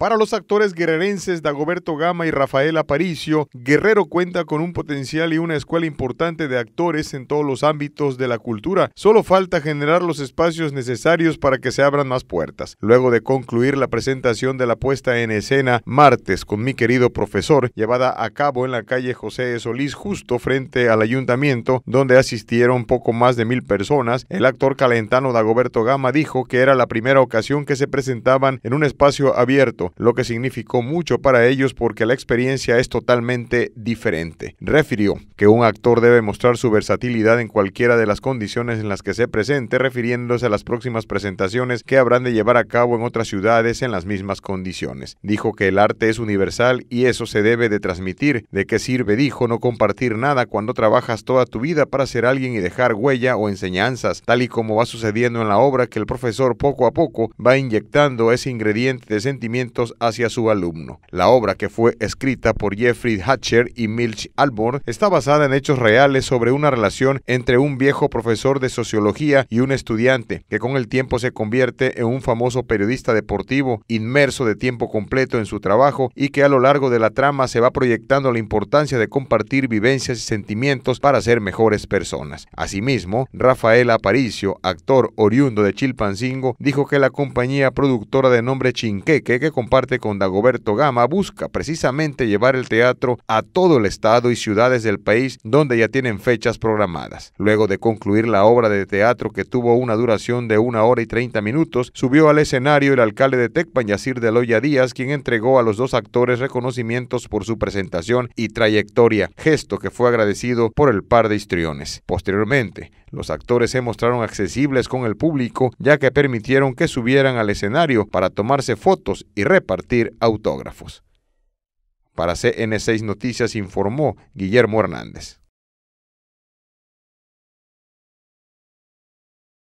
Para los actores guerrerenses Dagoberto Gama y Rafael Aparicio, Guerrero cuenta con un potencial y una escuela importante de actores en todos los ámbitos de la cultura. Solo falta generar los espacios necesarios para que se abran más puertas. Luego de concluir la presentación de la puesta en escena martes con mi querido profesor, llevada a cabo en la calle José de Solís justo frente al ayuntamiento, donde asistieron poco más de mil personas, el actor calentano Dagoberto Gama dijo que era la primera ocasión que se presentaban en un espacio abierto lo que significó mucho para ellos porque la experiencia es totalmente diferente. Refirió que un actor debe mostrar su versatilidad en cualquiera de las condiciones en las que se presente, refiriéndose a las próximas presentaciones que habrán de llevar a cabo en otras ciudades en las mismas condiciones. Dijo que el arte es universal y eso se debe de transmitir. ¿De qué sirve, dijo, no compartir nada cuando trabajas toda tu vida para ser alguien y dejar huella o enseñanzas, tal y como va sucediendo en la obra que el profesor poco a poco va inyectando ese ingrediente de sentimiento hacia su alumno. La obra, que fue escrita por Jeffrey Hatcher y Milch Alborn, está basada en hechos reales sobre una relación entre un viejo profesor de sociología y un estudiante, que con el tiempo se convierte en un famoso periodista deportivo inmerso de tiempo completo en su trabajo y que a lo largo de la trama se va proyectando la importancia de compartir vivencias y sentimientos para ser mejores personas. Asimismo, Rafael Aparicio, actor oriundo de Chilpancingo, dijo que la compañía productora de nombre Chinqueque, que parte con Dagoberto Gama busca precisamente llevar el teatro a todo el estado y ciudades del país donde ya tienen fechas programadas. Luego de concluir la obra de teatro que tuvo una duración de una hora y 30 minutos, subió al escenario el alcalde de Tecpan, Yacir de Loya Díaz, quien entregó a los dos actores reconocimientos por su presentación y trayectoria, gesto que fue agradecido por el par de histriones. Posteriormente, los actores se mostraron accesibles con el público ya que permitieron que subieran al escenario para tomarse fotos y repartir autógrafos. Para CN6 Noticias informó Guillermo Hernández.